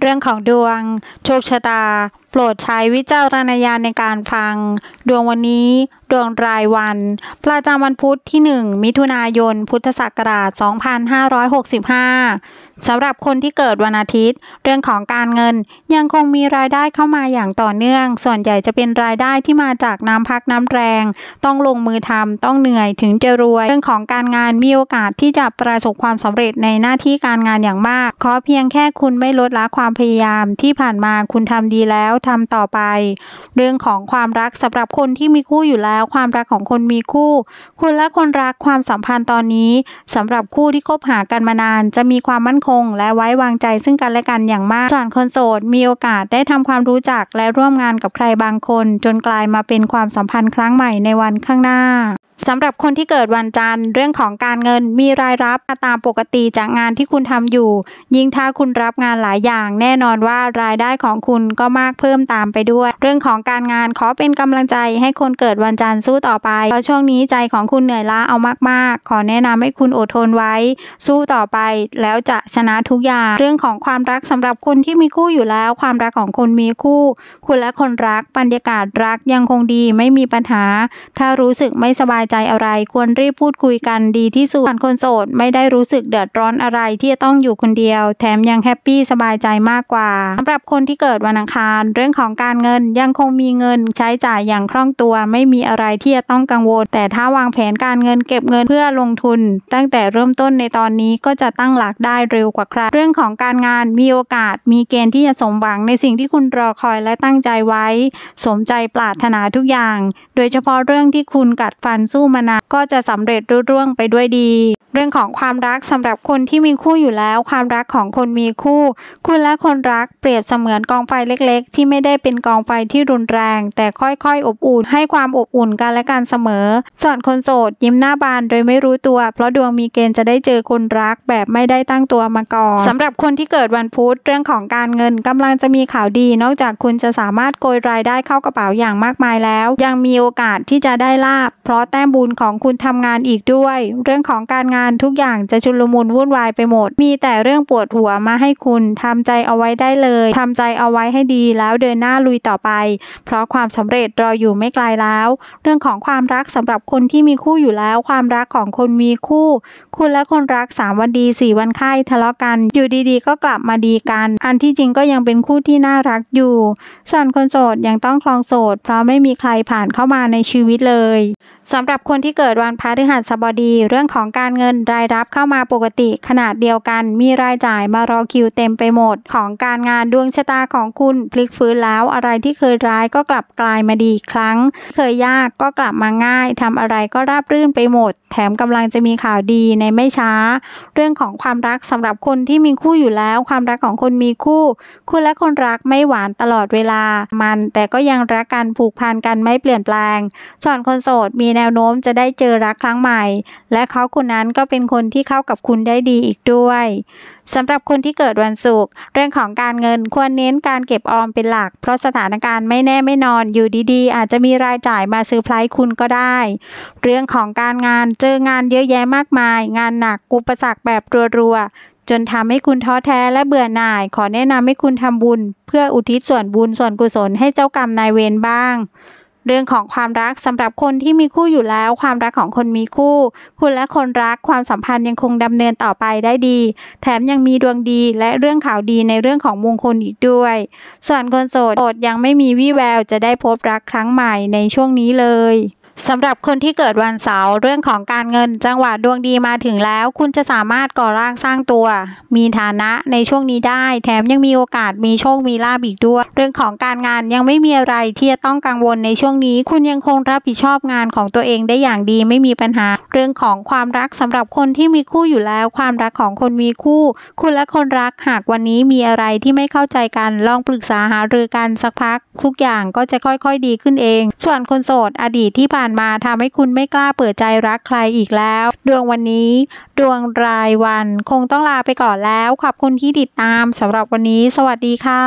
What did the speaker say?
เรื่องของดวงโชคชะตาโปรดใช้วิจารณญาณในการฟัง ดวงวันนี้ ดวงรายวันประจำวันพุทธที่ 1 มิถุนายนพุทธศักราช 2565 สำหรับคนที่เกิดวันอาทิตย์ เรื่องของการเงินยังคงมีรายได้เข้ามาอย่างต่อเนื่อง ส่วนใหญ่จะเป็นรายได้ที่มาจากน้ำพักน้ำแรง ต้องลงมือทำต้องเหนื่อยถึงจะรวย เรื่องของการงานมีโอกาสที่จะประสบความสำเร็จในหน้าที่การงานอย่างมากขอเพียงแค่คุณไม่ลดละความพยายามที่ผ่านมาคุณทำดีแล้วทำต่อไป เรื่องของความรักสำหรับคนที่มีคู่อยู่แล้วความรักของคนมีคู่คุณและคนรักความสัมพันธ์ตอนนี้สำหรับคู่ที่คบหากันมานาน จะมีความมั่นคงและไว้วางใจซึ่งกันและกันอย่างมากส่วนคนโสด มีโอกาสได้ทำความรู้จักและร่วมงานกับใครบางคน จนกลายมาเป็นความสัมพันธ์ครั้งใหม่ในวันข้างหน้าสำหรับคนที่เกิดวันจันทร์ เรื่องของการเงินมีรายรับตามปกติจากงานที่คุณทำอยู่ ยิ่งถ้าคุณรับงานหลายอย่าง แน่นอนว่ารายได้ของคุณก็มากเพิ่มตามไปด้วย เรื่องของการงานขอเป็นกำลังใจให้คนเกิดวันจันทร์สู้ต่อไป เพราะช่วงนี้ใจของคุณเหนื่อยล้าเอามากๆ ขอแนะนำให้คุณอดทนไว้ สู้ต่อไป แล้วจะชนะทุกอย่าง เรื่องของความรักสำหรับคนที่มีคู่อยู่แล้ว ความรักของคุณมีคู่ คุณและคนรักบรรยากาศรักยังคงดีไม่มีปัญหา ถ้ารู้สึกไม่สบายจอะไรควรรีบพูดคุยกันดีที่สุดคนโสดไม่ได้รู้สึกเดือดร้อนอะไรที่จะต้องอยู่คนเดียว แถมยังแฮปปี้สบายใจมากกว่าสำหรับคนที่เกิดวันอังคาร เรื่องของการเงินยังคงมีเงินใช้จ่ายอย่างคล่องตัว ไม่มีอะไรที่จะต้องกังวล แต่ถ้าวางแผนการเงินเก็บเงินเพื่อลงทุน ตั้งแต่เริ่มต้นในตอนนี้ก็จะตั้งหลักได้เร็วกว่าใครเรื่องของการงานมีโอกาส มีเกณฑ์ที่จะสมหวังในสิ่งที่คุณรอคอยและตั้งใจไว้ สมใจปรารถนาทุกอย่าง โดยเฉพาะเรื่องที่คุณกัดฟันสูู้้มานานก็จะสำเร็จรุ่งร่วงไปด้วยดี เรื่องของความรักสำหรับคนที่มีคู่อยู่แล้ว ความรักของคนมีคู่ คุณและคนรักเปรียบเสมือนกองไฟเล็ก ๆ ที่ไม่ได้เป็นกองไฟที่รุนแรง แต่ค่อยๆ อบอุ่น ให้ความอบอุ่นกันและกันเสมอ ส่วนคนโสดยิ้มหน้าบานโดยไม่รู้ตัว เพราะดวงมีเกณฑ์จะได้เจอคนรักแบบไม่ได้ตั้งตัวมาก่อนสำหรับคนที่เกิดวันพุธเรื่องของการเงินกำลังจะมีข่าวดี นอกจากคุณจะสามารถโกยรายได้เข้ากระเป๋าอย่างมากมายแล้ว ยังมีโอกาสที่จะได้ลาบเพราะแต้มบุญของคุณทำงานอีกด้วย เรื่องของการงานทุกอย่างจะชุลมุนวุ่นวายไปหมด มีแต่เรื่องปวดหัวมาให้คุณทำใจเอาไว้ได้เลย ทำใจเอาไว้ให้ดีแล้วเดินหน้าลุยต่อไป เพราะความสำเร็จรออยู่ไม่ไกลแล้ว เรื่องของความรักสำหรับคนที่มีคู่อยู่แล้ว ความรักของคนมีคู่ คุณและคนรัก 3 วันดี 4 วันไข้ทะเลาะกันอยู่ดีๆก็กลับมาดีกัน อันที่จริงก็ยังเป็นคู่ที่น่ารักอยู่ ส่วนคนโสดยังต้องคลองโสด เพราะไม่มีใครผ่านเข้ามาในชีวิตเลยสำหรับคนที่เกิดวันพฤหัสบดี เรื่องของการเงินรายรับเข้ามาปกติขนาดเดียวกันมีรายจ่ายมารอคิวเต็มไปหมดของการงานดวงชะตาของคุณพลิกฟื้นแล้วอะไรที่เคยร้ายก็กลับกลายมาดีครั้ง เคยยากก็กลับมาง่ายทำอะไรก็ราบรื่นไปหมด แถมกำลังจะมีข่าวดีในไม่ช้า เรื่องของความรักสำหรับคนที่มีคู่อยู่แล้ว ความรักของคนมีคู่คุณและคนรักไม่หวานตลอดเวลา มันแต่ก็ยังรักกันผูกพันกันไม่เปลี่ยนแปลงส่วนคนโสดมีแนวโน้มจะได้เจอรักครั้งใหม่ และเขาคนนั้นก็เป็นคนที่เข้ากับคุณได้ดีอีกด้วย สำหรับคนที่เกิดวันศุกร์เรื่องของการเงินควรเน้นการเก็บออมเป็นหลัก เพราะสถานการณ์ไม่แน่ไม่นอนอยู่ดีๆ อาจจะมีรายจ่ายมาซื้อพลคุณก็ได้ เรื่องของการงานเจองานเยอะแยะมากมาย งานหนักกุปสักแบบรัวๆจนทำให้คุณท้อแท้และเบื่อหน่าย ขอแนะนำให้คุณทำบุญ เพื่ออุทิศส่วนบุญส่วนกุศลให้เจ้ากรรมนายเวรบ้างเรื่องของความรักสำหรับคนที่มีคู่อยู่แล้ว ความรักของคนมีคู่ คุณและคนรัก ความสัมพันธ์ยังคงดำเนินต่อไปได้ดี แถมยังมีดวงดีและเรื่องข่าวดีในเรื่องของมงคลอีกด้วย ส่วนคนโสดยังไม่มีวี่แววจะได้พบรักครั้งใหม่ในช่วงนี้เลยสำหรับคนที่เกิดวันเสาร์เรื่องของการเงินจังหวะดวงดีมาถึงแล้ว คุณจะสามารถก่อร่างสร้างตัว มีฐานะในช่วงนี้ได้ แถมยังมีโอกาสมีโชคมีลาบอีกด้วย เรื่องของการงานยังไม่มีอะไรที่จะต้องกังวลในช่วงนี้ คุณยังคงรับผิดชอบงานของตัวเองได้อย่างดีไม่มีปัญหา เรื่องของความรักสำหรับคนที่มีคู่อยู่แล้ว ความรักของคนมีคู่ คุณและคนรักหากวันนี้มีอะไรที่ไม่เข้าใจกันลองปรึกษาหารือกันสักพักทุกอย่างก็จะค่อยๆ ดีขึ้นเอง ส่วนคนโสดอดีตที่ผ่านานมาทำให้คุณไม่กล้าเปิดใจรักใครอีกแล้ว ดวงวันนี้ ดวงรายวัน คงต้องลาไปก่อนแล้ว ขอบคุณที่ติดตามสำหรับวันนี้ สวัสดีค่ะ